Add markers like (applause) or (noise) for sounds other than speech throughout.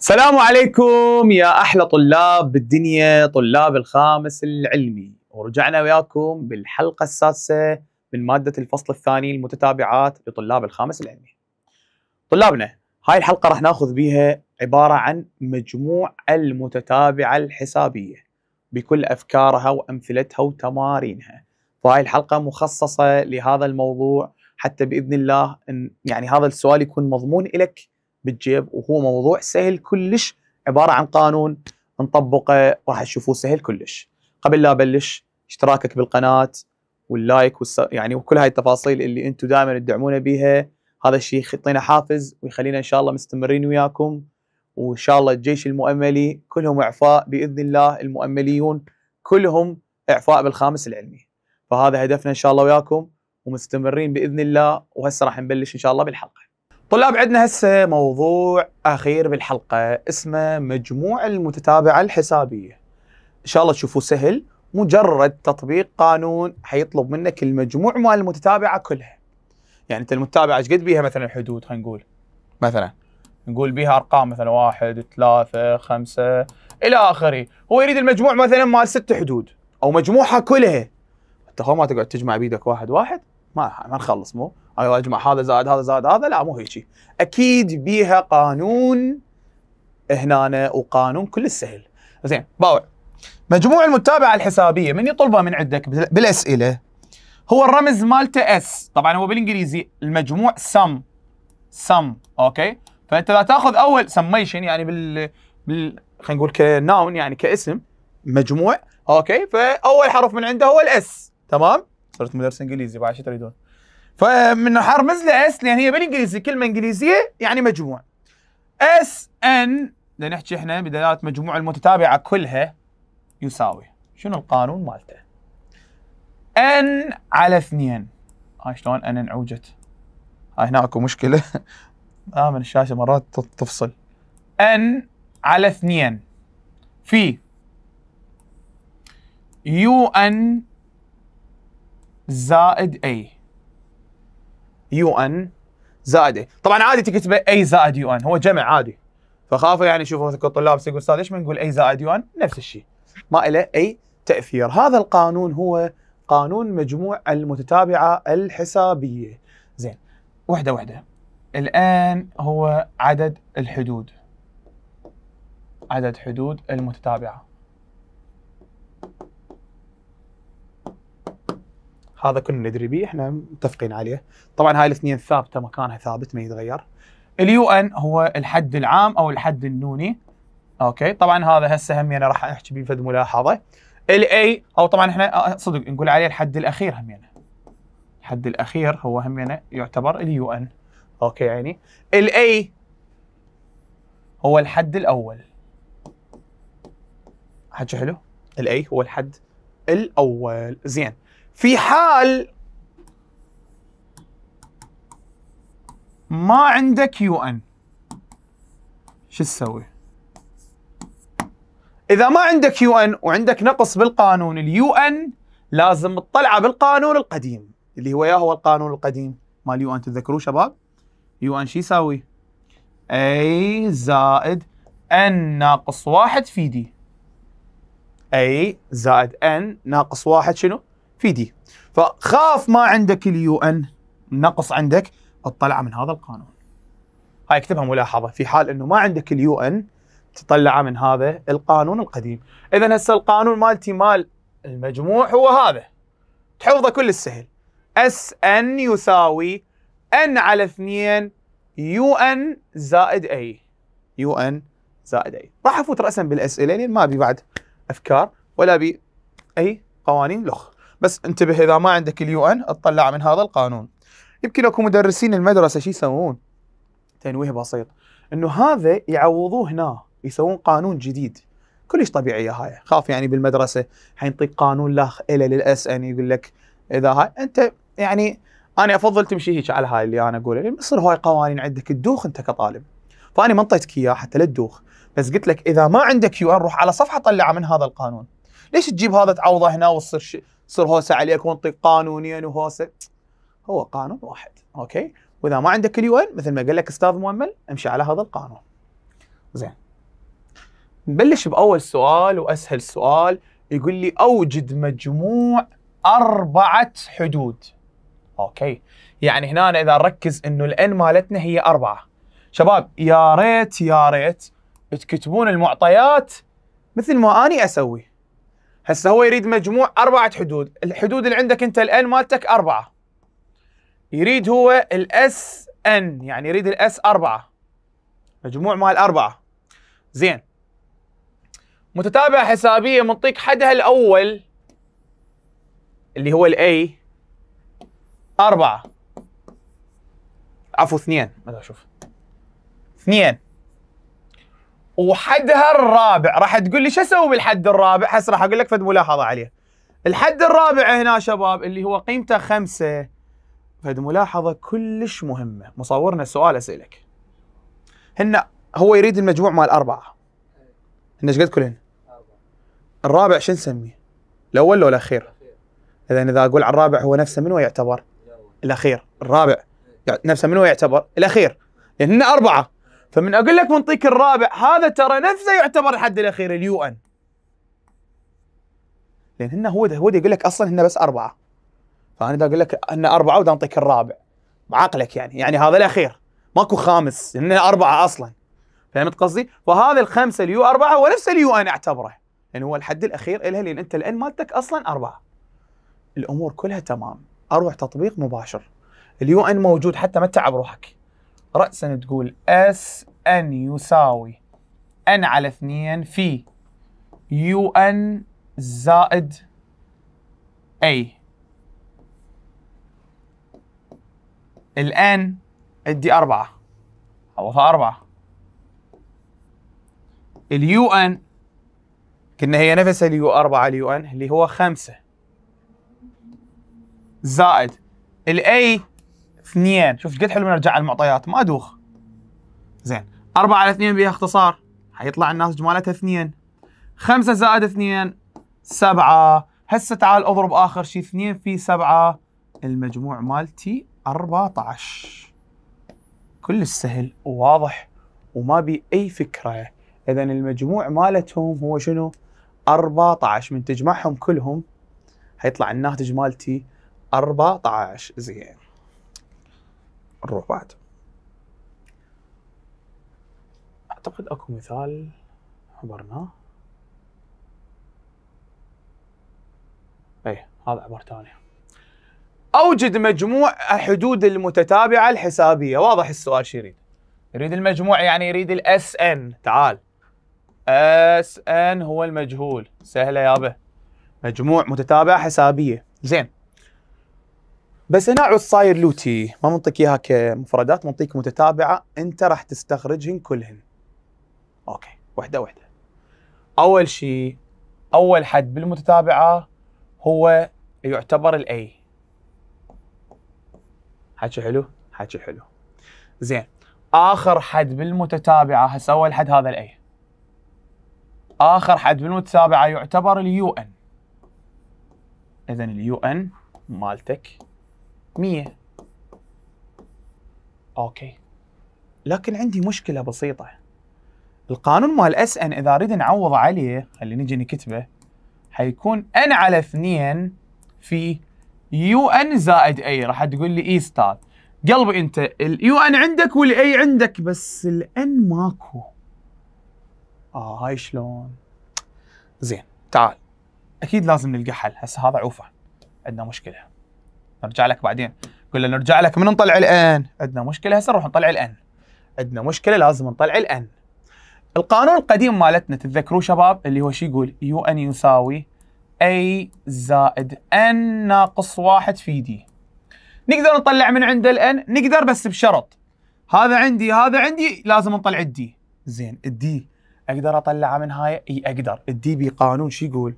السلام عليكم يا احلى طلاب بالدنيا طلاب الخامس العلمي ورجعنا وياكم بالحلقه السادسه من ماده الفصل الثاني المتتابعات لطلاب الخامس العلمي. طلابنا هاي الحلقه راح ناخذ بها عباره عن مجموع المتتابعه الحسابيه بكل افكارها وامثلتها وتمارينها. فهاي الحلقه مخصصه لهذا الموضوع حتى باذن الله ان يعني هذا السؤال يكون مضمون لك بالجيب وهو موضوع سهل كلش عباره عن قانون نطبقه راح تشوفوه سهل كلش قبل لا ابلش اشتراكك بالقناه واللايك والس... يعني وكل هاي التفاصيل اللي انتم دائما تدعمونا بيها هذا الشيء يعطينا حافز ويخلينا ان شاء الله مستمرين وياكم وان شاء الله الجيش المؤملي كلهم اعفاء باذن الله المؤمليون كلهم اعفاء بالخامس العلمي فهذا هدفنا ان شاء الله وياكم ومستمرين باذن الله وهسه راح نبلش ان شاء الله بالحلقه طلاب عندنا هسه موضوع اخير بالحلقه اسمه مجموع المتتابعه الحسابيه ان شاء الله تشوفوه سهل مجرد تطبيق قانون حيطلب منك المجموع مال المتتابعه كلها يعني انت المتابعه ايش قد بيها مثلا حدود خلينا نقول مثلا نقول بيها ارقام مثلا واحد ثلاثة خمسة الى اخره هو يريد المجموع مثلا مال ست حدود او مجموعها كلها انت ما تقعد تجمع بيدك واحد واحد ما ما نخلص مو أيوة يا جماعه هذا زائد هذا زائد هذا لا مو هيجي اكيد بيها قانون هنا وقانون كل السهل زين باوع مجموع المتابعه الحسابيه من يطلبها من عندك بالاسئله هو الرمز مالته اس طبعا هو بالانجليزي المجموع سم سم اوكي فانت لا تاخذ اول سميشن يعني بال بال خلينا نقول كناون يعني كاسم مجموع اوكي فاول حرف من عنده هو الاس تمام صرت مدرس انجليزي بعد شو تريدون فمن حرمز لي اس لان هي بالانجليزي كلمه انجليزيه يعني مجموع اس ان بدنا نحكي احنا بدلالة مجموع المتتابعه كلها يساوي شنو القانون مالته؟ ان على اثنين هاي شلون ان انعوجت هاي هنا اكو مشكله (laughs) آه من الشاشه مرات تفصل ان على اثنين في يو ان زائد اي UN زائد اي طبعا عادي تكتبه اي زائد UN هو جمع عادي فخافوا يعني شوفوا الطلاب يقول استاذ ليش ما نقول اي زائد UN نفس الشيء ما له اي تاثير هذا القانون هو قانون مجموع المتتابعه الحسابيه زين وحده وحده الان هو عدد الحدود عدد حدود المتتابعه هذا كنا ندري به احنا متفقين عليه طبعا هاي الاثنين ثابته مكانها ثابت ما يتغير اليو ان هو الحد العام او الحد النوني اوكي طبعا هذا هسه هم يعني راح احكي به فد ملاحظه الاي او طبعا احنا صدق نقول عليه الحد الاخير هم يعني. الحد الاخير هو هم يعني يعتبر اليو ان اوكي يعني الاي هو الحد الاول حكي حلو الاي هو الحد الاول زين في حال ما عندك يو ان شو تسوي؟ اذا ما عندك يو ان وعندك نقص بالقانون اليو ان لازم تطلعه بالقانون القديم اللي هو يا هو القانون القديم مال يو ان تتذكروه شباب؟ يو ان شو يساوي؟ اي زائد ان ناقص واحد في دي اي زائد ان ناقص واحد شنو؟ في دي فخاف ما عندك اليو ان نقص عندك اطلع من هذا القانون هاي اكتبها ملاحظه في حال انه ما عندك اليو ان تطلع من هذا القانون القديم اذا هسه القانون مالتي مال المجموع هو هذا تحفظه كل السهل اس ان يساوي ان على 2 يو ان زائد اي يو ان زائد اي راح افوت راسا بالاسئله لان ما ابي بعد افكار ولا ابي اي قوانين لغه بس انتبه اذا ما عندك اليو ان اطلع من هذا القانون يمكن اكو مدرسين المدرسه شو يسوون؟ تنويه بسيط انه هذا يعوضوه هنا يسوون قانون جديد كلش طبيعيه هاي خاف يعني بالمدرسه حينطيك قانون لا الى للاس ان يقول لك اذا هاي انت يعني انا افضل تمشي هيك على هاي اللي انا اقوله لان مصر هاي قوانين عندك تدوخ انت كطالب فانا ما انطيتك اياه حتى لا تدوخ بس قلت لك اذا ما عندك يو ان روح على صفحه طلع من هذا القانون ليش تجيب هذا تعوضه هنا وتصير تصير هوسه عليك وانطيك قانونيا وهوسه هو قانون واحد اوكي واذا ما عندك اليو ان مثل ما قال لك استاذ مؤمل امشي على هذا القانون زين نبلش باول سؤال واسهل سؤال يقول لي اوجد مجموع اربعه حدود اوكي يعني هنا أنا اذا نركز انه الان مالتنا هي اربعه شباب يا ريت يا ريت تكتبون المعطيات مثل ما اني اسوي هسه هو يريد مجموع أربعة حدود الحدود اللي عندك أنت الآن مالتك أربعة يريد هو الاس ان يعني يريد الاس أربعة مجموع مال أربعة زين متتابعة حسابية منطيق حدها الأول اللي هو الاي أربعة عفوا اثنين ماذا أشوف اثنين وحدها الرابع راح تقول لي شو اسوي بالحد الرابع هسه راح اقول لك فد ملاحظه عليه الحد الرابع هنا شباب اللي هو قيمته خمسة فد ملاحظه كلش مهمه مصورنا السؤال اسالك هن هو يريد المجموع مال اربعه هنا ايش قد كلهن؟ الرابع شو نسميه؟ الاول ولا الاخير؟ اذا اذا اقول على الرابع هو نفسه منو يعتبر؟ الاخير الرابع نفسه منو يعتبر؟ الاخير لان اربعه فمن اقول لك منطيك الرابع هذا ترى نفسه يعتبر الحد الاخير اليو ان لان هنا هو هو يقول لك اصلا هنا بس اربعه فانا دا اقول لك ان اربعه ودا انطيك الرابع بعقلك يعني يعني هذا الاخير ماكو خامس هنا اربعه اصلا فهمت قصدي؟ فهذا الخمسه اليو اربعه هو نفس اليو ان اعتبره لان هو الحد الاخير الها لان انت الان مالتك اصلا اربعه الامور كلها تمام اروح تطبيق مباشر اليو ان موجود حتى ما تتعب روحك رأسا تقول اس ان يساوي ان على اثنين في يو ان زائد اي الان ادي أربعة عوضها أربعة اليو ان كنا هي نفس اليو أربعة اليو ان اللي هو خمسة زائد الاي 2 شوف قد حلو نرجع على المعطيات ما ادوخ زين 4 على 2 بها اختصار حيطلع الناس جمالتها 2 5 زائد 2 7 هسه تعال اضرب اخر شيء 2 في 7 المجموع مالتي 14 كل السهل وواضح وما بي اي فكره اذا المجموع مالتهم هو شنو 14 من تجمعهم كلهم حيطلع الناتج مالتي 14 زين نروح بعد اعتقد اكو مثال عبرناه اي هذا عبر ثاني اوجد مجموع الحدود المتتابعه الحسابيه واضح السؤال شو يريد يريد المجموع يعني يريد الاس ان تعال اس ان هو المجهول سهله يابا مجموع متتابعه حسابيه زين بس هنا عود صاير لوتي ما منطيك اياها كمفردات منطيك متتابعه انت راح تستخرجهن كلهن اوكي وحده وحده اول شيء اول حد بالمتتابعه هو يعتبر الاي حكي حلو حكي حلو زين اخر حد بالمتتابعه هسه اول حد هذا الاي اخر حد بالمتتابعه يعتبر اليو ان اذا اليو ان مالتك 100 اوكي لكن عندي مشكله بسيطه القانون مال اس ان اذا اريد نعوض عليه خلي نجي نكتبه حيكون ان على اثنين في يو ان زائد اي راح تقول لي اي e ستار قلبي انت اليو ان عندك والاي عندك بس الان ماكو اه هاي شلون زين تعال اكيد لازم نلقى حل هسه هذا عوفه عندنا مشكله نرجع لك بعدين قلنا نرجع لك من نطلع الان عندنا مشكله هسه نروح نطلع الان عندنا مشكله لازم نطلع الان القانون القديم مالتنا تتذكروه شباب اللي هو شو يقول يو ان يساوي اي زائد ان ناقص واحد في دي نقدر نطلع من عنده الان نقدر بس بشرط هذا عندي هذا عندي لازم نطلع الدي زين الدي اقدر اطلعه من هاي اي اقدر الدي بقانون شو يقول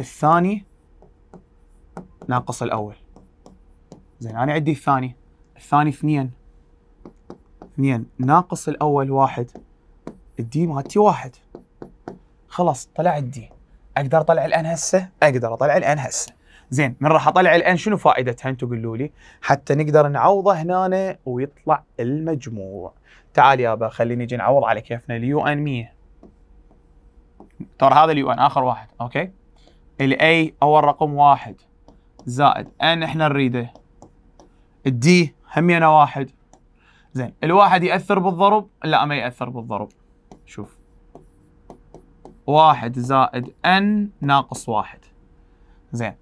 الثاني ناقص الاول زين انا عندي الثاني الثاني اثنين اثنين ناقص الاول واحد الدي مالتي واحد خلاص طلع الدي اقدر اطلع الان هسه اقدر اطلع الان هسه زين من راح اطلع الان شنو فائدتها انتم قولوا لي حتى نقدر نعوضه هنا ويطلع المجموع تعال يابا خليني نجي نعوض على كيفنا اليو ان 100 ترى هذا اليو ان اخر واحد اوكي الاي اول رقم واحد زائد ان احنا نريده الدي همينه واحد زين الواحد يأثر بالضرب لا ما يأثر بالضرب شوف واحد زائد ان ناقص واحد زين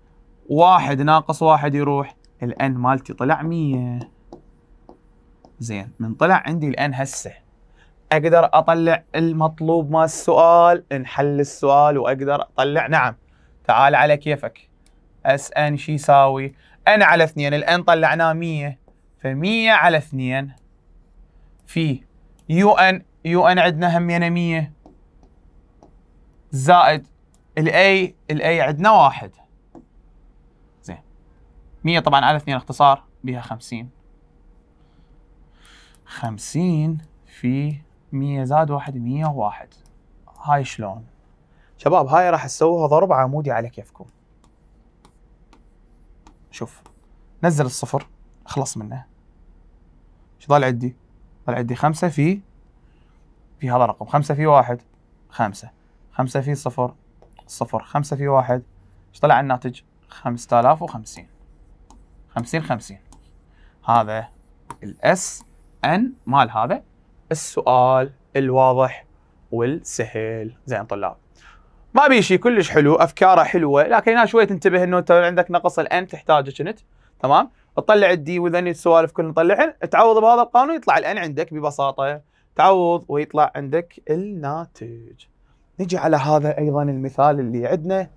واحد ناقص واحد يروح الان مالتي طلع مية زين من طلع عندي الان هسه اقدر اطلع المطلوب مال السؤال نحل السؤال واقدر اطلع نعم تعال على كيفك اس ان شي يساوي ان على اثنين الان طلعناه 100 ف100 على اثنين في يو ان يو ان عندنا همينه 100 زائد الاي الاي عندنا واحد زين 100 طبعا على اثنين اختصار بها 50 50 في 100 زائد واحد 101 هاي شلون شباب هاي راح تسووها ضرب عمودي على كيفكم شوف نزل الصفر اخلص منه شو ضال عندي؟ ضال عندي خمسة في في هذا رقم خمسة في واحد خمسة خمسة في صفر صفر خمسة في واحد ايش طلع الناتج؟ خمسة آلاف وخمسين خمسين خمسين هذا الاس ان مال هذا السؤال الواضح والسهل زين طلاب ما بي شيء كلش حلو افكاره حلوه لكن هنا شويه تنتبه انه انت عندك نقص الان تحتاج كنت تمام تطلع الدي وذن السوالف كلها نطلعهن تعوض بهذا القانون يطلع الان عندك ببساطه تعوض ويطلع عندك الناتج نجي على هذا ايضا المثال اللي عندنا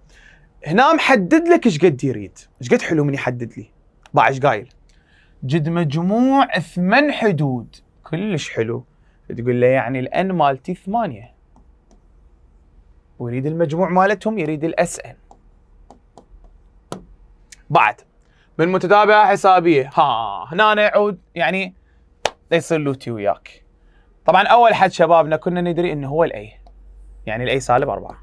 هنا محدد لك ايش قد يريد ايش قد حلو من يحدد لي باع ايش قايل جد مجموع ثمان حدود كلش حلو تقول له يعني الان مالتي ثمانيه ويريد المجموع مالتهم يريد الاس ان بعد من متتابعه حسابيه ها هنا يعود يعني يصير لوتي وياك طبعا اول حد شبابنا كنا ندري انه هو الاي يعني الاي سالب أربعة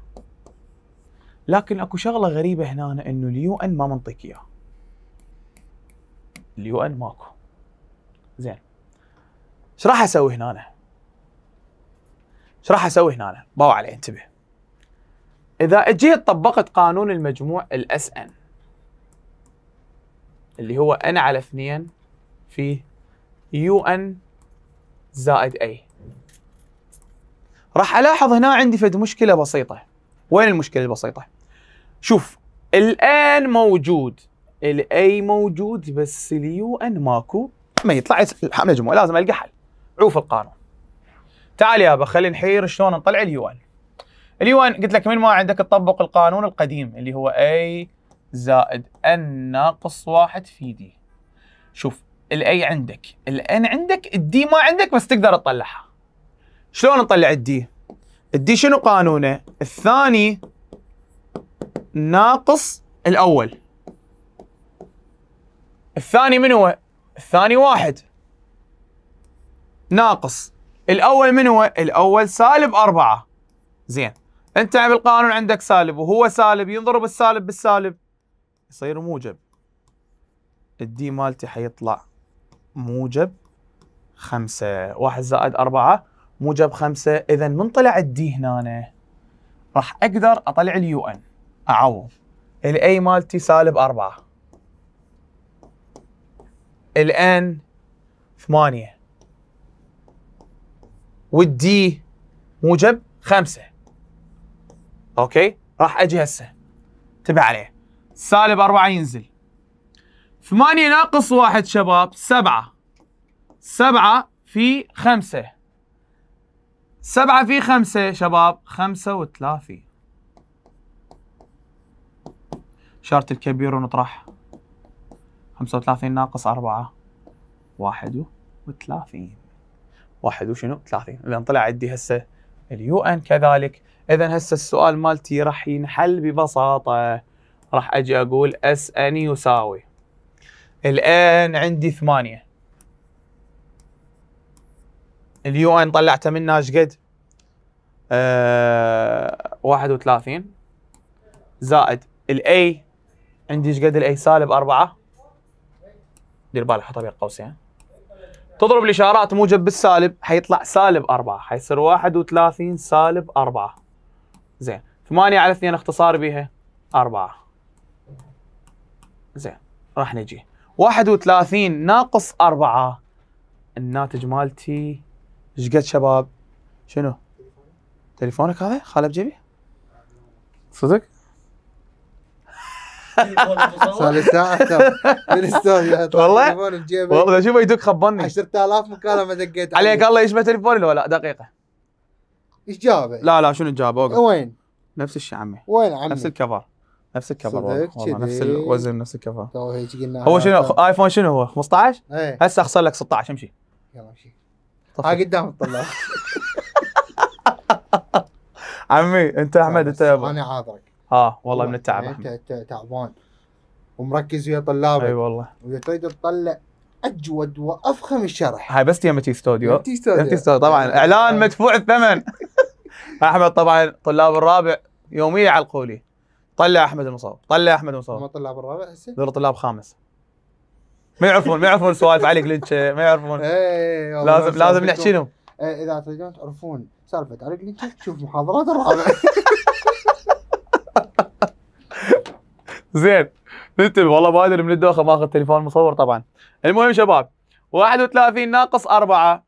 لكن اكو شغله غريبه هنا انه اليو ان ما منطيك اياه اليو ان ماكو زين ايش راح اسوي هنا ايش راح اسوي هنا باو عليه انتبه اذا اجيت طبقت قانون المجموع الاس ان اللي هو ان على 2 في يو ان زائد اي راح الاحظ هنا عندي فد مشكله بسيطه وين المشكله البسيطه شوف الان موجود الاي موجود بس اليو ان ماكو ما يطلع مجموع لازم القى حل عوف القانون تعال يابا خلينا نحير شلون نطلع اليو ان اليوان قلت لك من ما عندك تطبق القانون القديم اللي هو اي زائد ان ناقص واحد في دي شوف الاي عندك الان عندك الدي ما عندك بس تقدر تطلعها شلون نطلع الدي الدي شنو قانونه الثاني ناقص الاول الثاني من هو الثاني واحد ناقص الاول من هو الاول سالب أربعة زين انت بالقانون عندك سالب وهو سالب ينضرب السالب بالسالب يصير موجب الدي مالتي حيطلع موجب خمسة واحد زائد أربعة موجب خمسة إذا من طلع الدي هنا راح أقدر أطلع اليو إن أعوض الأي مالتي سالب أربعة الآن ثمانية والدي موجب خمسة اوكي راح اجي هسه انتبه عليه سالب أربعة ينزل ثمانية ناقص واحد شباب سبعة سبعة في خمسة سبعة في خمسة شباب 35 شارت الكبير ونطرح 35 ناقص واحد 31 واحد وشنو 30 اذا طلع عندي هسه اليو ان كذلك اذا هسه السؤال مالتي راح ينحل ببساطه راح اجي اقول اس ان يساوي الان عندي ثمانية اليو ان طلعته منها ايش قد؟ أه 31 زائد الاي عندي ايش قد الاي سالب 4 دير بالك حطها بين قوسين تضرب الاشارات موجب بالسالب حيطلع سالب 4 حيصير 31 سالب 4 زين 8 على 2 اختصار بها 4 زين راح نجي 31 ناقص 4 الناتج مالتي ايش قد شباب؟ شنو؟ تليفونك هذا خاله بجيبي؟ صدق؟ صار ساعة من السوري والله والله شوف يدك خبرني 10000 مكالمة دقيت عليك الله يشبه تليفوني ولا لا دقيقة ايش جابه؟ لا لا شنو جابه؟ وين؟ نفس الشيء عمي وين عمي؟ نفس الكفر نفس الكفر والله نفس الوزن نفس الكفر طيب، هو شنو ايفون شنو هو 15 ايه. هسه اخسر لك 16 امشي يلا امشي ها قدام الطلاب (laughs) عمي انت احمد طيب، انت انا حاضرك اه والله من التعب يعني انت تعبان ومركز ويا طلابك اي والله واذا تريد تطلع اجود وافخم الشرح هاي بس تيمتي ستوديو تيمتي ستوديو ستوديو طبعا يعني اعلان يعني مدفوع الثمن (laughs) احمد طبعا طلاب الرابع يوميا يعلقوا لي طلع احمد المصور طلع احمد المصور هم طلاب الرابع هسه دول طلاب خامس ما يعرفون ما يعرفون سوالف علي جلتش ما يعرفون اي إيه، إيه، والله لازم لازم نحكي لهم إيه، اذا تريدون تعرفون سالفه علي جلتش شوف محاضرات الرابع (laughs) (laughs) زين ننتبه والله ما ادري من الدوخه ماخذ تليفون مصور طبعا المهم شباب 31 ناقص 4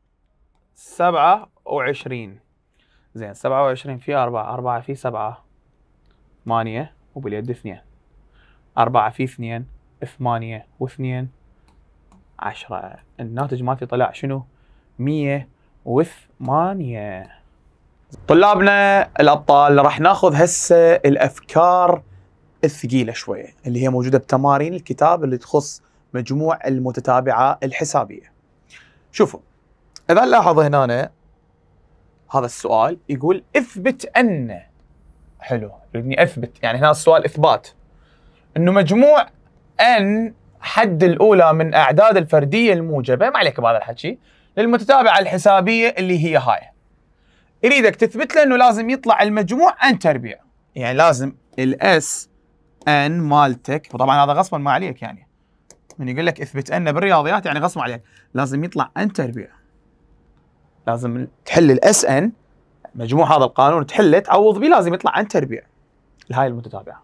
27 زين 27 في 4 4 في 7 8 وباليد 2 4 في 2 8 و2 10 الناتج مالتي طلع شنو؟ 108 طلابنا الابطال راح ناخذ هسه الافكار الثقيله شويه اللي هي موجوده بتمارين الكتاب اللي تخص مجموع المتتابعه الحسابيه. شوفوا اذا نلاحظ هنا أنا هذا السؤال يقول اثبت ان حلو يريدني اثبت يعني هنا السؤال اثبات انه مجموع ان حد الاولى من اعداد الفرديه الموجبه ما عليك بهذا الحكي للمتتابعه الحسابيه اللي هي هاي يريدك تثبت له انه لازم يطلع المجموع ان تربيع يعني لازم الاس ان مالتك وطبعا هذا غصبا ما عليك يعني من يقول لك اثبت ان بالرياضيات يعني غصبا عليك لازم يطلع ان تربيع لازم تحل الاس ان مجموع هذا القانون تحله تعوض به لازم يطلع ان تربيع لهاي المتتابعه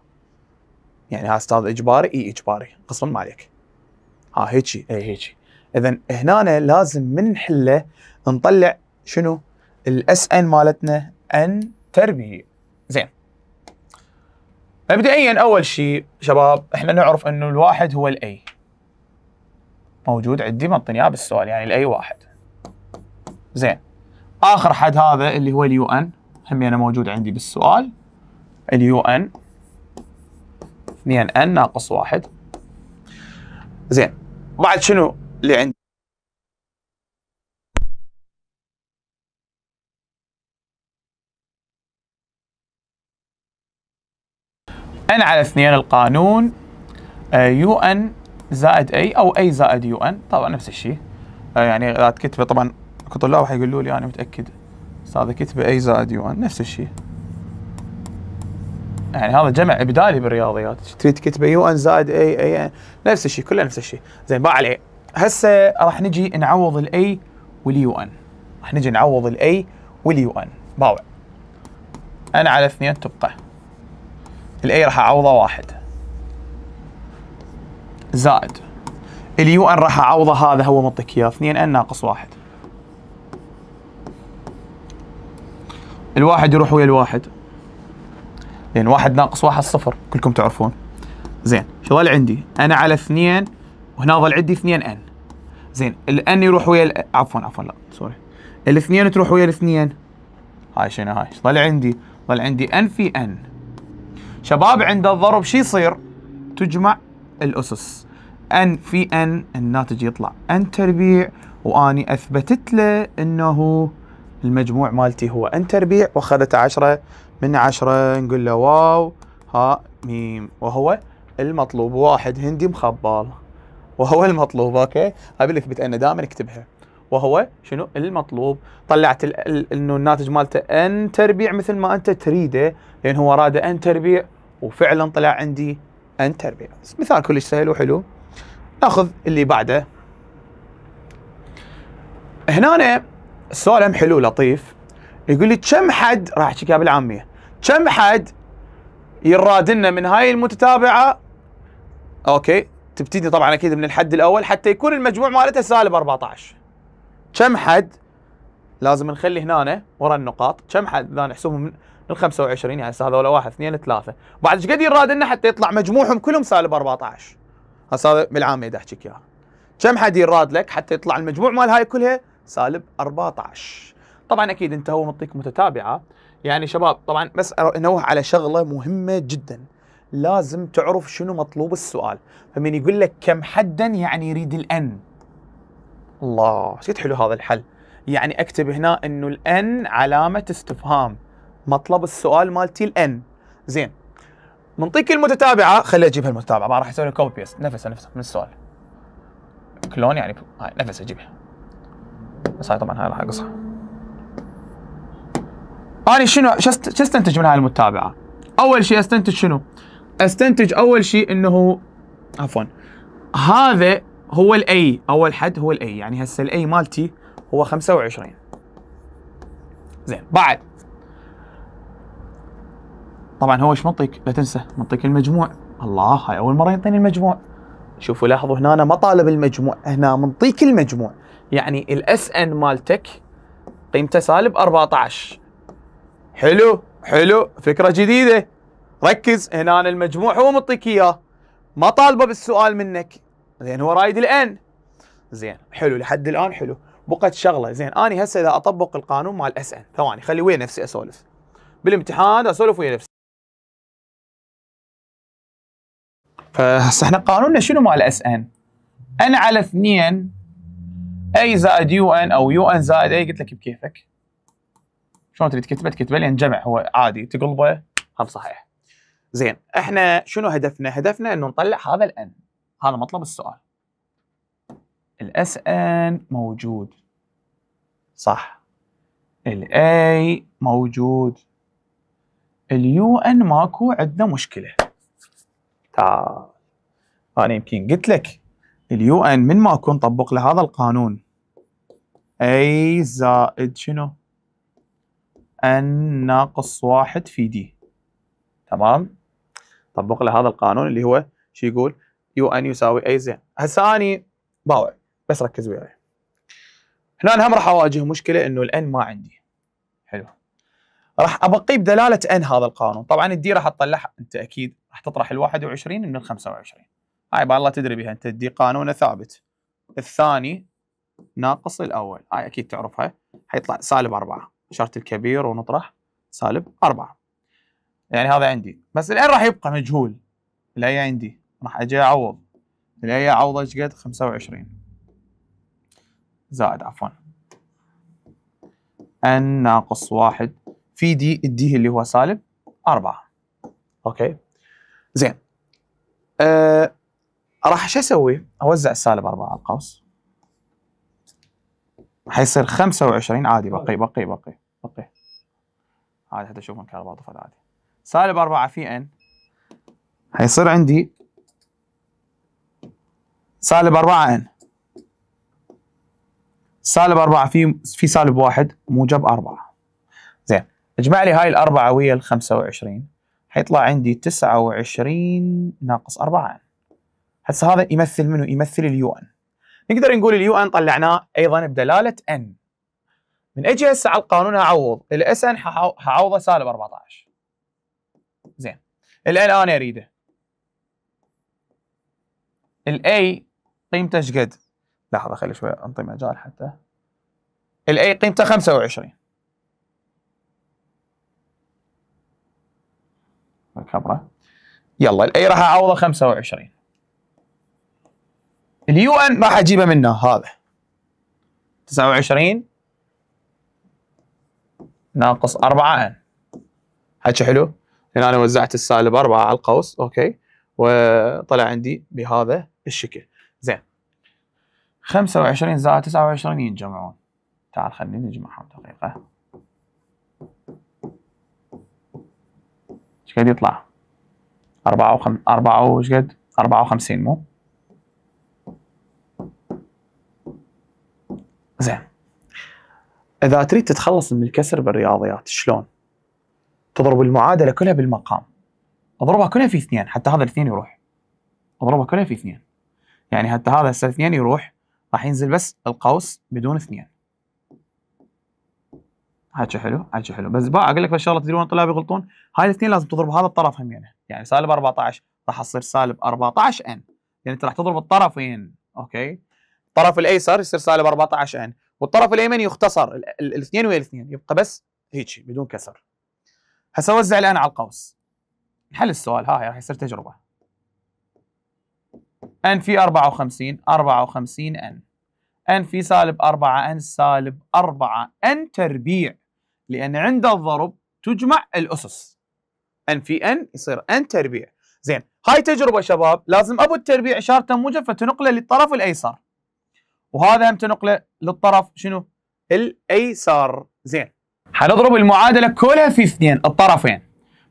يعني ها استاذ اجباري اي اجباري غصبا ما عليك ها هيجي اي هيجي اذا هنا لازم من نحله نطلع شنو الاس ان مالتنا ان تربيه زين مبدئيا اول شيء شباب احنا نعرف انه الواحد هو الاي موجود عندي منطيني بالسؤال يعني الاي واحد زين اخر حد هذا اللي هو اليو ان هم انا موجود عندي بالسؤال اليو ان 2 ان ناقص واحد زين بعد شنو اللي عندي ان على 2 القانون آه، يو ان زائد اي او اي زائد يو ان طبعا نفس الشيء آه، يعني اذا كتبه طبعا الطلاب طلاب حيقولوا لي انا متاكد هذا كتبه اي زائد يو ان نفس الشيء يعني هذا جمع ابدالي بالرياضيات تريد تكتبه يو ان زائد اي اي نفس الشيء كله نفس الشيء زين باع عليه هسه راح نجي نعوض الاي واليو ان راح نجي نعوض الاي واليو ان باوع انا على اثنين تبقى الاي راح اعوضه واحد زائد اليو ان راح اعوضه هذا هو مطيك اياه 2 ان ناقص واحد الواحد يروح ويا الواحد لان واحد ناقص واحد صفر كلكم تعرفون زين شو ظل عندي انا على اثنين وهنا ظل عندي اثنين ان زين الان يروح ويا ال... عفوا عفوا لا سوري الاثنين تروح ويا الاثنين هاي شنو هاي ظل عندي ظل عندي ان في ان شباب عند الضرب شو يصير؟ تجمع الأسس ان في ان الناتج يطلع ان تربيع واني اثبتت له انه المجموع مالتي هو ان تربيع واخذت عشرة من عشرة نقول له واو ها ميم وهو المطلوب واحد هندي مخبال وهو المطلوب اوكي هاي اثبت ان دائما اكتبها وهو شنو المطلوب طلعت انه الناتج مالته ان تربيع مثل ما انت تريده لان هو راد ان تربيع وفعلا طلع عندي ان تربيع مثال كلش سهل وحلو ناخذ اللي بعده هنا أنا السؤال هم حلو لطيف يقول لي كم حد راح احكيها بالعاميه كم حد يراد لنا من هاي المتتابعه اوكي تبتدي طبعا اكيد من الحد الاول حتى يكون المجموع مالتها سالب 14 كم حد لازم نخلي هنا ورا النقاط كم حد اذا نحسبهم من ال 25 يعني هسه هذول 1 2 3 بعد ايش قد يراد لنا حتى يطلع مجموعهم كلهم سالب 14 هسه هذا بالعاميه دا احكيك اياها كم حد يراد لك حتى يطلع المجموع مال هاي كلها سالب 14 طبعا اكيد انت هو منطيك متتابعه يعني شباب طبعا بس انوه على شغله مهمه جدا لازم تعرف شنو مطلوب السؤال فمن يقول لك كم حدا يعني يريد الان الله شكد حلو هذا الحل يعني اكتب هنا انه الان علامه استفهام مطلب السؤال مالتي الان زين منطيك المتتابعه خلي اجيبها المتتابعه ما راح اسوي كوبي بيست نفسها نفسها من السؤال كلون يعني هاي نفس اجيبها بس هاي طبعا هاي راح اقصها اني شنو شو استنتج من هاي المتابعه؟ اول شيء استنتج شنو؟ استنتج اول شيء انه عفوا هذا هو الاي اول حد هو الاي يعني هسه الاي مالتي هو 25 زين بعد طبعا هو ايش منطق لا تنسى منطق المجموع الله هاي اول مره يعطيني المجموع شوفوا لاحظوا هنا أنا ما طالب المجموع هنا منطيك المجموع يعني الاس ان مالتك قيمته سالب 14 حلو حلو فكره جديده ركز هنا المجموع هو منطيك اياه ما طالبه بالسؤال منك زين هو رايد الان زين حلو لحد الان حلو بقت شغله زين اني هسه اذا اطبق القانون مال اس ان ثواني خلي ويا نفسي اسولف بالامتحان اسولف ويا نفسي فهسه احنا قانوننا شنو مال اس ان؟ ان على اثنين اي زائد يو ان او يو ان زائد اي قلت لك بكيفك شلون تريد تكتبه تكتبه لان جمع هو عادي تقلبه هم صحيح زين احنا شنو هدفنا؟ هدفنا انه نطلع هذا الان هذا مطلب السؤال الاس ان موجود صح الاي موجود اليو ان ماكو عندنا مشكله تعال طيب. انا يمكن قلت لك اليو ان من ما اكون طبق لهذا القانون اي زائد شنو ان ناقص واحد في دي تمام طبق لهذا القانون اللي هو شو يقول يو ان يساوي اي زين هسه اني باوع بس ركز وياي هنا أنا هم راح اواجه مشكله انه الان ما عندي حلو راح ابقيه بدلاله ان هذا القانون طبعا الدي راح تطلعها انت اكيد راح تطرح ال 21 من ال 25 هاي بالله تدري بها انت الدي قانونه ثابت الثاني ناقص الاول هاي اكيد تعرفها حيطلع سالب 4 شرط الكبير ونطرح سالب 4 يعني هذا عندي بس الان راح يبقى مجهول لا عندي راح اجي اعوض تلاقي اعوض ايش قد 25 زائد عفوا ان ناقص 1 في دي الدي اللي هو سالب 4 اوكي زين أه راح شو اسوي؟ اوزع السالب 4 على القوس حيصير 25 عادي بقي بقي بقي بقي عادي حتى اشوف مكان رابط عادي سالب 4 في ان حيصير عندي سالب 4 ان سالب 4 في في سالب واحد موجب 4 زين اجمع لي هاي الأربعة ويا ال 25 حيطلع عندي 29 ناقص 4 ان هسه هذا يمثل منه يمثل اليو ان نقدر نقول اليو ان طلعناه ايضا بدلالة ان من اجي هسه على القانون اعوض الاس ان حعوضه سالب 14 زين الان انا اريده الاي قيمته ايش قد؟ لحظه خلي شوي انطي مجال حتى الاي قيمته 25 الكاميرا يلا الاي راح اعوضه 25 اليو ان راح اجيبه منه هذا 29 ناقص 4 ان حكي حلو هنا انا وزعت السالب 4 على القوس اوكي وطلع عندي بهذا الشكل زين 25 زائد 29 ينجمعون تعال خلينا نجمعهم دقيقة ايش قد يطلع؟ 4 و أربعة وش قد؟ 54 مو؟ زين إذا تريد تتخلص من الكسر بالرياضيات شلون؟ تضرب المعادلة كلها بالمقام اضربها كلها في اثنين حتى هذا الاثنين يروح اضربها كلها في اثنين يعني حتى هذا هسه اثنين يروح راح ينزل بس القوس بدون اثنين حكي حلو حكي حلو بس بقى اقول لك بس شغله تدرون الطلاب يغلطون هاي الاثنين لازم تضرب هذا الطرف همينه يعني. يعني سالب 14 راح تصير سالب 14 ان يعني انت راح تضرب الطرفين اوكي الطرف الايسر يصير سالب 14 ان والطرف الايمن يختصر الاثنين ويا الاثنين يبقى بس هيك بدون كسر هسه وزع الان على القوس حل السؤال هاي راح يصير تجربه n في 54 54 n n في سالب 4 n سالب 4 n تربيع لأن عند الضرب تجمع الأسس n في n يصير n تربيع زين هاي تجربة شباب لازم أبو التربيع إشارته موجبة فتنقله للطرف الأيسر وهذا هم تنقله للطرف شنو؟ الأيسر زين حنضرب المعادلة كلها في اثنين الطرفين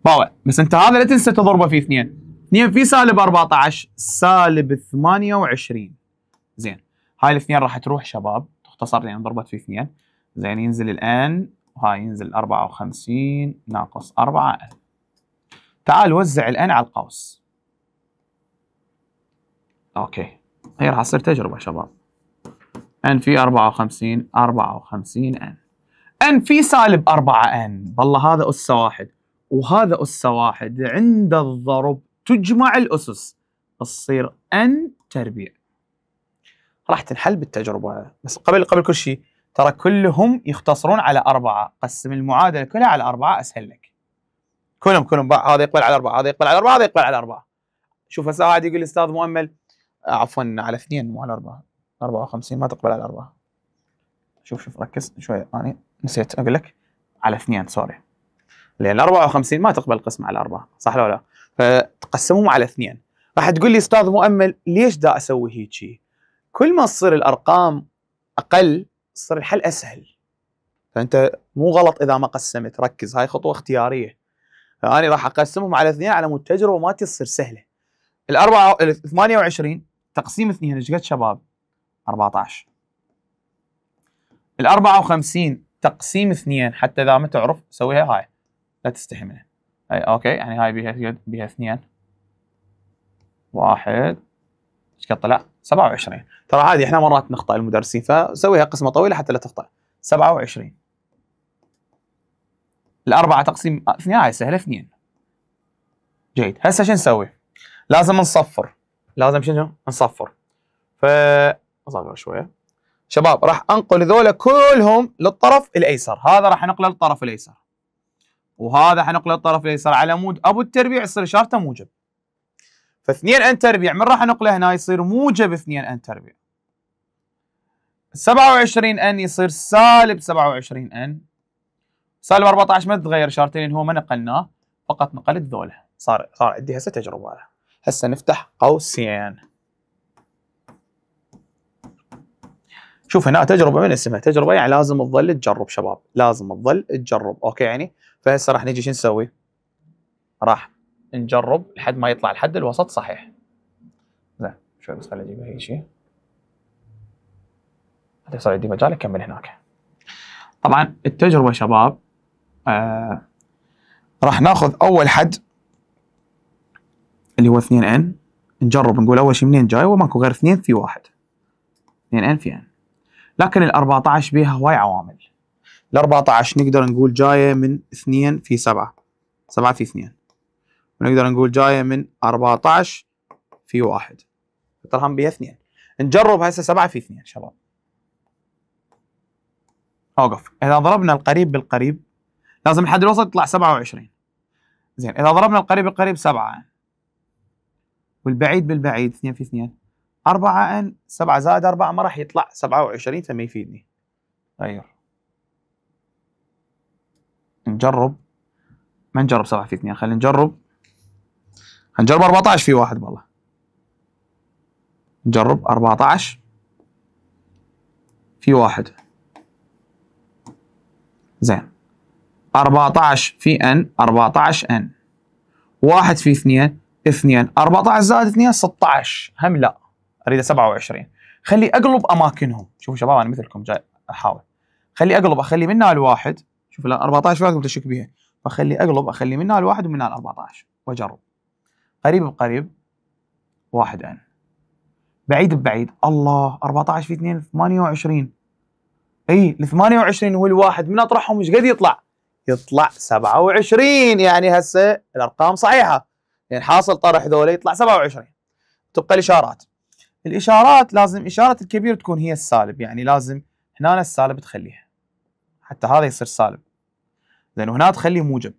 باوع بس أنت هذا لا تنسى تضربه في اثنين 2 في سالب 14 سالب 28 زين هاي الاثنين راح تروح شباب تختصر لان يعني ضربت في اثنين زين ينزل الان وهاي ينزل 54 ناقص 4 ال تعال وزع الان على القوس اوكي هي راح تصير تجربه شباب ان في 54 54 ان ان في سالب 4 ان بالله هذا اس واحد وهذا اس واحد عند الضرب تجمع الأسس تصير ان تربيع راح تنحل بالتجربة بس قبل قبل كل شيء ترى كلهم يختصرون على أربعة قسم المعادلة كلها على أربعة أسهل لك كلهم كلهم هذا يقبل على أربعة هذا يقبل على أربعة هذا يقبل على أربعة شوف هسه قاعد يقول الأستاذ مؤمل آه، عفوا على اثنين مو على أربعة 54 ما تقبل على أربعة شوف شوف ركز شوية أنا نسيت أقول لك على اثنين سوري لأن 54 ما تقبل قسم على أربعة صح ولا لا؟ فتقسموهم على اثنين راح تقول لي استاذ مؤمل ليش دا اسوي هيجي كل ما تصير الارقام اقل تصير الحل اسهل فانت مو غلط اذا ما قسمت ركز هاي خطوه اختياريه فاني راح اقسمهم على اثنين على مود التجربه ما تصير سهله ال 28 تقسيم اثنين ايش قد شباب؟ 14 ال 54 تقسيم اثنين حتى اذا ما تعرف سويها هاي لا تستحي منها اي اوكي يعني هاي بيها بيها اثنين واحد ايش قد طلع؟ 27 ترى هذه احنا مرات نخطا المدرسين فسويها قسمه طويله حتى لا تخطا 27 الأربعة تقسيم اثنين هاي سهلة اثنين جيد هسه شو نسوي؟ لازم نصفر لازم شنو؟ نصفر ف اصغر شوية شباب راح انقل ذولا كلهم للطرف الايسر هذا راح نقله للطرف الايسر وهذا حنقله الطرف اليسار على مود ابو التربيع يصير اشارته موجب فاثنين ان تربيع من راح نقله هنا يصير موجب اثنين ان تربيع 27 ان يصير سالب 27 ان سالب 14 ما تتغير اشارتين لان هو ما نقلناه فقط نقلت ذوله صار صار عندي هسه تجربه هسه نفتح قوسين شوف هنا تجربه من اسمها تجربه يعني لازم تظل تجرب شباب لازم تظل تجرب اوكي يعني فهسه راح نجي شو نسوي؟ راح نجرب لحد ما يطلع الحد الوسط صحيح زين شوي بس خليني اجيب هي شيء حتى يصير عندي مجال اكمل هناك طبعا التجربه شباب آه راح ناخذ اول حد اللي هو 2 ان نجرب نقول اول شيء منين جاي وماكو غير 2 في واحد 2 ان في ان لكن ال 14 بيها هواي عوامل ال 14 نقدر نقول جايه من 2 في 7 7 في 2 ونقدر نقول جايه من 14 في 1 طرحان بيها 2 نجرب هسه 7 في 2 شباب اوقف اذا ضربنا القريب بالقريب لازم الحد الوسط يطلع 27 زين اذا ضربنا القريب بالقريب 7 والبعيد بالبعيد 2 في 2 4 ان 7 زائد 4 ما راح يطلع 27 فما يفيدني غير طيب. نجرب ما نجرب 7 في 2 خلينا نجرب نجرب 14 في واحد والله نجرب 14 في واحد زين 14 في ان 14 ان واحد في اثنين اثنين 14 زائد اثنين 16 هم لا اريده 27 خلي اقلب اماكنهم شوفوا شباب انا مثلكم جاي احاول خلي اقلب اخلي منها الواحد شوف ال 14 واحد تشك اشك بيها فخلي اقلب اخلي منها الواحد ومنها ال 14 واجرب قريب بقريب واحد ان بعيد ببعيد الله 14 في 2 28 اي ال 28 هو الواحد من اطرحهم ايش قد يطلع؟ يطلع 27 يعني هسه الارقام صحيحه يعني حاصل طرح ذولا يطلع 27 تبقى الاشارات الاشارات لازم اشاره الكبير تكون هي السالب يعني لازم هنا السالب تخليها حتى هذا يصير سالب لانه هنا تخلي موجب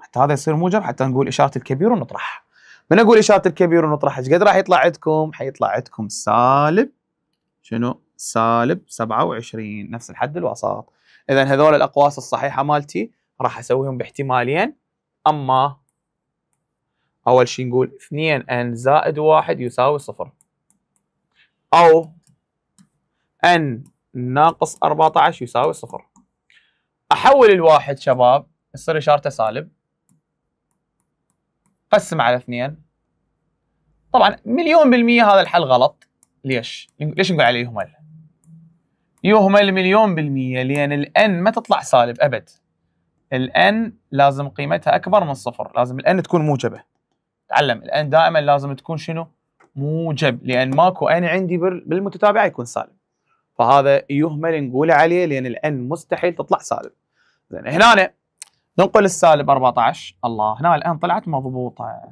حتى هذا يصير موجب حتى نقول اشاره الكبير ونطرحها من اقول اشاره الكبير ونطرحها ايش قد راح يطلع عندكم؟ حيطلع عندكم سالب شنو؟ سالب 27 نفس الحد الوسط اذا هذول الاقواس الصحيحه مالتي راح اسويهم باحتمالين اما اول شيء نقول 2 n زائد 1 يساوي صفر او n ناقص 14 يساوي صفر احول الواحد شباب يصير اشارته سالب قسم على اثنين طبعا مليون بالمية هذا الحل غلط ليش؟ ليش نقول عليه يهمل؟ يهمل مليون بالمية لأن الان ما تطلع سالب أبد الان لازم قيمتها أكبر من صفر لازم الان تكون موجبة تعلم الان دائما لازم تكون شنو؟ موجب لأن ماكو ان عندي بالمتتابعة يكون سالب فهذا يهمل نقول عليه لأن الان مستحيل تطلع سالب زين هنا ننقل السالب 14 الله هنا الآن طلعت مضبوطة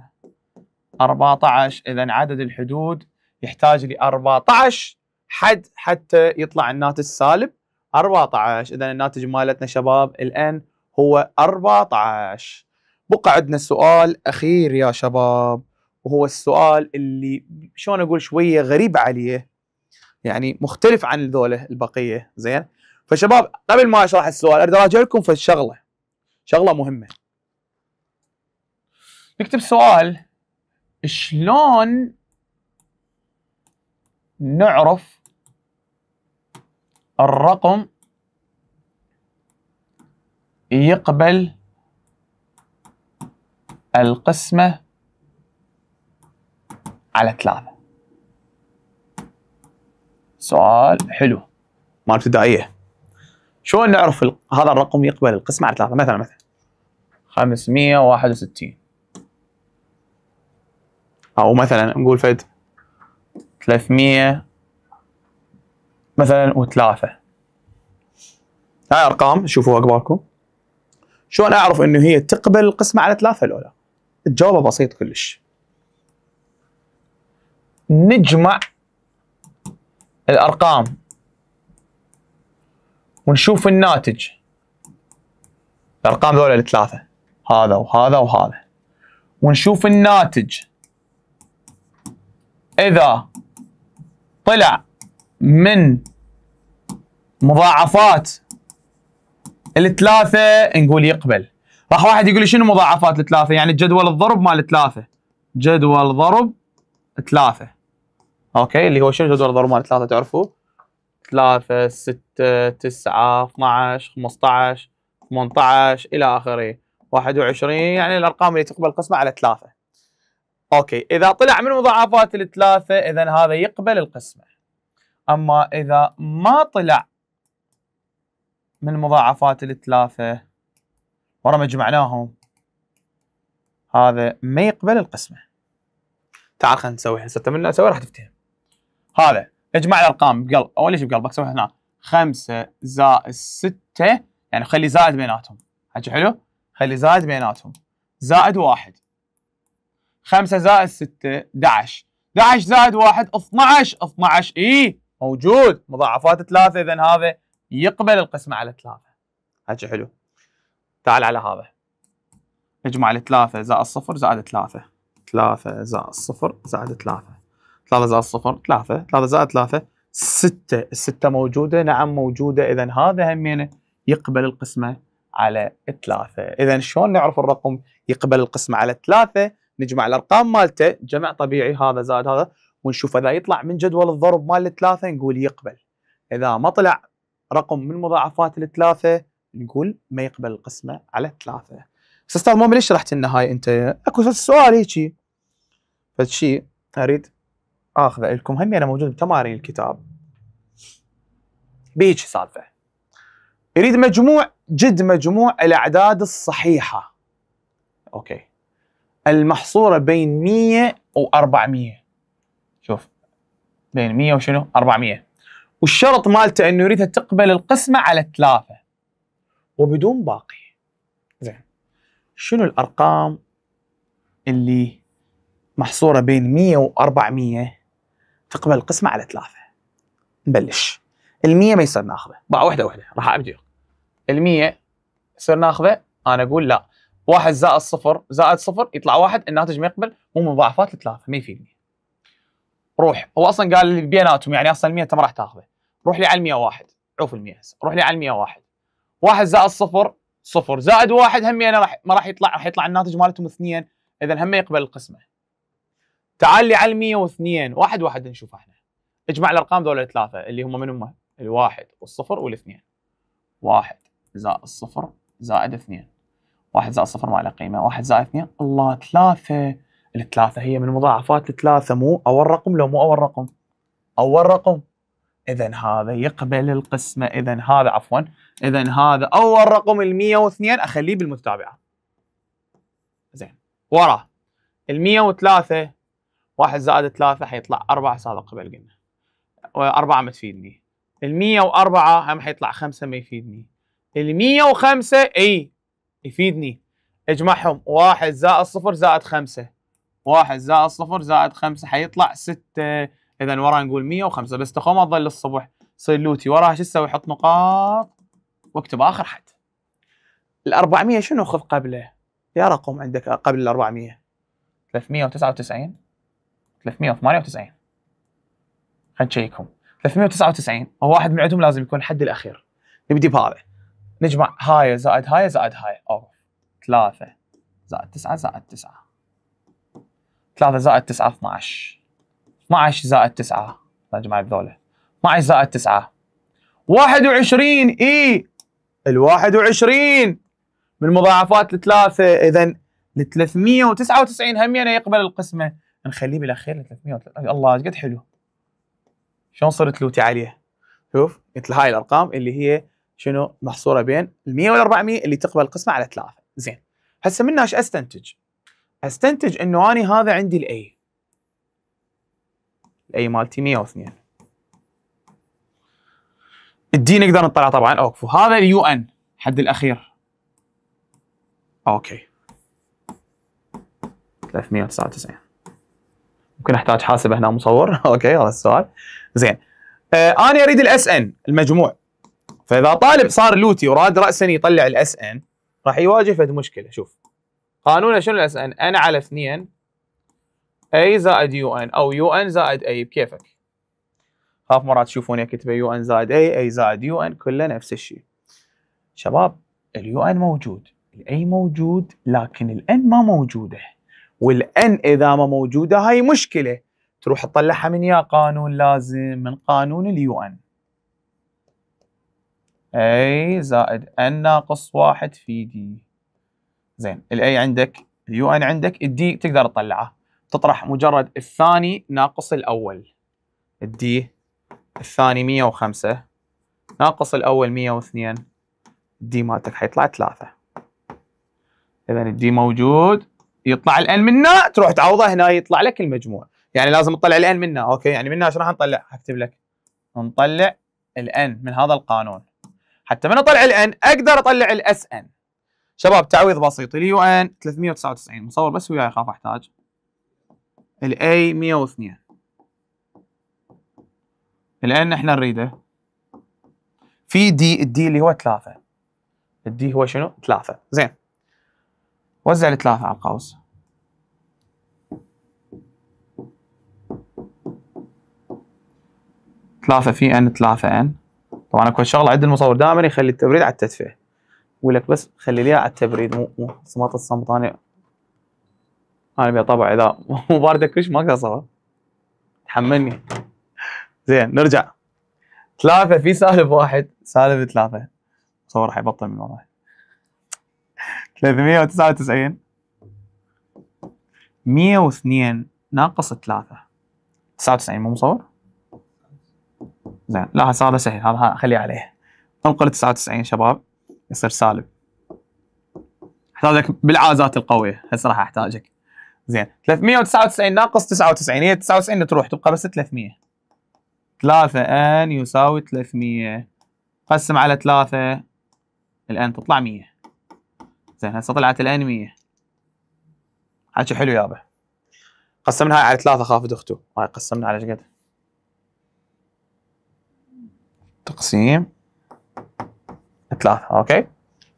14 إذا عدد الحدود يحتاج ل 14 حد حتى يطلع الناتج السالب 14 إذا الناتج مالتنا شباب الآن هو 14 بقى عندنا سؤال أخير يا شباب وهو السؤال اللي شلون أقول شوية غريب عليه يعني مختلف عن ذوله البقية زين فشباب قبل ما اشرح السؤال اريد اراجع لكم في الشغله شغله مهمه نكتب سؤال شلون نعرف الرقم يقبل القسمة على ثلاثة سؤال حلو مال ابتدائية شلون نعرف هذا الرقم يقبل القسمة على ثلاثة مثلا مثلا 561 أو مثلا نقول فد 300 مثلا وثلاثة هاي أرقام شوفوها قبالكم شلون أعرف إنه هي تقبل القسمة على ثلاثة الأولى؟ لا؟ الجواب بسيط كلش نجمع الأرقام ونشوف الناتج الارقام ذولا الثلاثه هذا وهذا وهذا ونشوف الناتج اذا طلع من مضاعفات الثلاثه نقول يقبل راح واحد يقول لي شنو مضاعفات الثلاثه يعني جدول الضرب مال الثلاثه جدول ضرب ثلاثه اوكي اللي هو شنو جدول الضرب مال ثلاثه تعرفوه 3 6 9 12 15 18 الى اخره 21 يعني الارقام اللي تقبل قسمه على 3 اوكي اذا طلع من مضاعفات الثلاثه اذا هذا يقبل القسمه اما اذا ما طلع من مضاعفات الثلاثه ورا ما جمعناهم هذا ما يقبل القسمه تعال خلينا نسوي هسه من نسوي راح تفتهم هذا اجمع الارقام بقلب اول شيء بقلبك سوي هنا 5 زائد 6 يعني خلي زائد بيناتهم حكي حلو خلي زائد بيناتهم زائد 1 5 زائد 6 11 11 زائد 1 12 12 اي موجود مضاعفات 3 اذا هذا يقبل القسمه على 3 حكي حلو تعال على هذا اجمع ال 3 زائد 0 زائد 3 3 زائد 0 زائد 3 3 زائد صفر 3 3 زائد 3 6 الستة موجودة نعم موجودة إذا هذا همينه يعني يقبل القسمة على 3 إذا شلون نعرف الرقم يقبل القسمة على 3 نجمع الأرقام مالته جمع طبيعي هذا زائد هذا ونشوف إذا يطلع من جدول الضرب مال الثلاثة نقول يقبل إذا ما طلع رقم من مضاعفات الثلاثة نقول ما يقبل القسمة على ثلاثة أستاذ مو ليش شرحت لنا هاي أنت؟ أكو سؤال هيجي فشي أريد اخذه لكم هم انا موجود بتمارين الكتاب بهيج سالفه يريد مجموع جد مجموع الاعداد الصحيحه اوكي المحصوره بين 100 و400 شوف بين 100 وشنو 400 والشرط مالته انه يريدها تقبل القسمه على ثلاثه وبدون باقي زين شنو الارقام اللي محصوره بين 100 و400 تقبل القسمة على ثلاثة نبلش المية ما يصير ناخذه باع وحدة وحدة راح أبدي المية يصير ناخذه أنا أقول لا واحد زائد صفر زائد صفر يطلع واحد الناتج ما يقبل هو مضاعفات الثلاثة ما يفيدني روح هو أصلا قال لي بيناتهم يعني أصلا المية أنت ما راح تاخذه روح لي على المية واحد عوف المية هسه روح لي على المية واحد واحد زائد صفر صفر زائد واحد هم أنا راح ما راح يطلع راح يطلع الناتج مالتهم اثنين إذا هم يقبل القسمة تعال لي على 102 واحد واحد نشوف احنا اجمع الارقام ذول الثلاثه اللي هم من هم الواحد والصفر والاثنين واحد زائد صفر زائد اثنين واحد زائد صفر ما له قيمه واحد زائد اثنين الله ثلاثه الثلاثه هي من مضاعفات الثلاثه مو اول رقم لو مو اول رقم اول رقم اذا هذا يقبل القسمه اذا هذا عفوا اذا هذا اول رقم ال 102 اخليه بالمتابعه زين ورا ال 103 واحد زائد ثلاثة حيطلع أربعة سابقة بالقلنا وأربعة ما تفيدني المية وأربعة هم حيطلع خمسة ما يفيدني المية وخمسة أي يفيدني اجمعهم واحد زائد صفر زائد خمسة واحد زائد صفر زائد خمسة حيطلع ستة إذا ورا نقول مية وخمسة بس تخو تظل الصبح تصير لوتي وراها شو تسوي حط نقاط واكتب آخر حد الأربعمية شنو خذ قبله؟ يا رقم عندك قبل الأربعمية 399 398 خلينا نشيكهم 399 هو واحد من عندهم لازم يكون الحد الاخير نبدي بهذا نجمع هاي زائد هاي زائد هاي او 3 زائد 9 زائد 9 3 زائد 9 12 12 زائد 9 نجمع هذول 12 زائد 9 21 اي ال 21 من مضاعفات الثلاثه اذا ال 399 همينه يقبل القسمه نخليه بالاخير ل 300 الله قد حلو شلون صرت لوتي عليه شوف قلت له هاي الارقام اللي هي شنو محصوره بين ال 100 وال 400 اللي تقبل القسمه على ثلاثه زين هسه منها ايش استنتج؟ استنتج انه اني هذا عندي الاي الاي مالتي 102 الدي نقدر نطلع طبعا اوقفوا هذا اليو ان حد الاخير اوكي 399 ممكن احتاج حاسب هنا مصور (laughs) اوكي هذا السؤال زين آه انا اريد الاس ان المجموع فاذا طالب صار لوتي وراد راسا يطلع الاس ان راح يواجه فد مشكله شوف قانون شنو الاس ان انا على 2 اي زائد يو ان او يو ان زائد اي بكيفك خاف مرات تشوفوني كتبه يو ان زائد اي اي زائد يو ان كله نفس الشيء شباب اليو ان موجود الاي موجود لكن الان ما موجوده والان اذا ما موجوده هاي مشكله تروح تطلعها من يا قانون لازم من قانون اليو ان اي زائد ان ناقص واحد في دي زين الاي عندك اليو ان عندك الدي تقدر تطلعه تطرح مجرد الثاني ناقص الاول الدي الثاني 105 ناقص الاول 102 الدي مالتك حيطلع 3 اذا الدي موجود يطلع الان منا تروح تعوضه هنا يطلع لك المجموع يعني لازم تطلع الان منا اوكي يعني منا ايش راح نطلع اكتب لك نطلع الان من هذا القانون حتى من اطلع الان اقدر اطلع الاس ان شباب تعويض بسيط اليو ان 399 مصور بس وياي اخاف احتاج الاي 102 الان احنا نريده في دي الدي اللي هو ثلاثة الدي هو شنو؟ ثلاثة زين وزع الثلاثة على القوس 3 في ان 3 ان طبعا اكو شغله عند المصور دائما يخلي التبريد على التدفئه يقول لك بس خلي لي على التبريد مو مو ما الصمت انا انا ابي طبع اذا (laughs) مو بارده كلش ما اقدر اصور تحملني زين نرجع ثلاثة في سالب واحد سالب ثلاثة صور راح يبطل من وراي 399 102 ناقص 3 99 مو مصور زين لا هذا سهل هذا خليه عليه انقل 99 شباب يصير سالب احتاجك بالعازات القويه هسه راح احتاجك زين 399 ناقص 99 هي 99 تروح تبقى بس 300 3 ان يساوي 300 قسم على 3 الان تطلع 100 زين هسه طلعت الان 100 حكي حلو يابا قسمناها على 3 خافض اخته هاي قسمنا على ايش قد تقسيم ثلاثة اوكي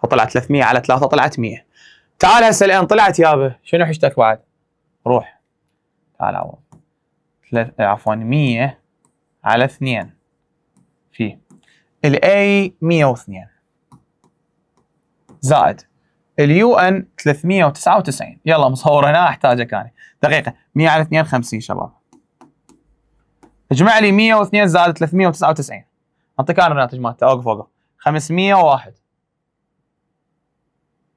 فطلعت 300 على 3 طلعت 100 تعال هسه الان طلعت يابا شنو حشتك بعد؟ روح تعال عوض عفوا 100 على 2 في الاي 102 زائد اليو ان 399 يلا مصور هنا احتاجك انا دقيقه 100 على 2 50 شباب اجمع لي 102 زائد 399 اعطيك انا الناتج مالته اوقف اوقف 501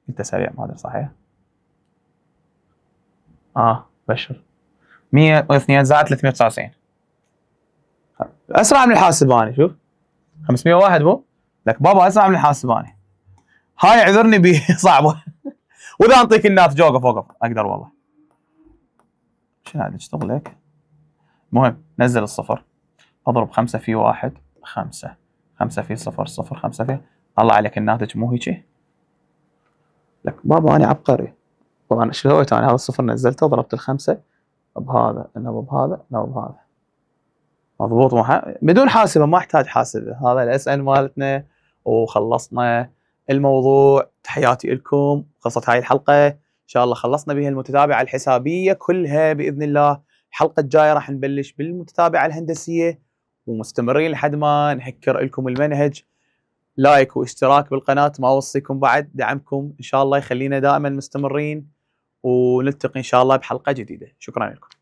انت سريع ما ادري صحيح اه بشر 102 زائد 399 اسرع من الحاسب انا شوف 501 مو لك بابا اسرع من الحاسب انا هاي اعذرني بي (laughs) صعبه واذا اعطيك الناتج اوقف اوقف اقدر والله شنو هذا اشتغل لك المهم نزل الصفر اضرب 5 في 1 خمسة خمسة في صفر صفر خمسة في الله عليك الناتج مو هيجي لك بابا أنا عبقري طبعا شو سويت أنا هذا الصفر نزلته ضربت الخمسة بهذا انه بهذا انه بهذا مضبوط مح... بدون حاسبة ما أحتاج حاسبة هذا الاس ان مالتنا وخلصنا الموضوع تحياتي لكم خلصت هاي الحلقة إن شاء الله خلصنا بها المتتابعة الحسابية كلها بإذن الله الحلقة الجاية راح نبلش بالمتتابعة الهندسية ومستمرين لحد ما نحكر لكم المنهج لايك واشتراك بالقناة ما أوصيكم بعد دعمكم إن شاء الله يخلينا دائما مستمرين ونلتقي إن شاء الله بحلقة جديدة شكرا لكم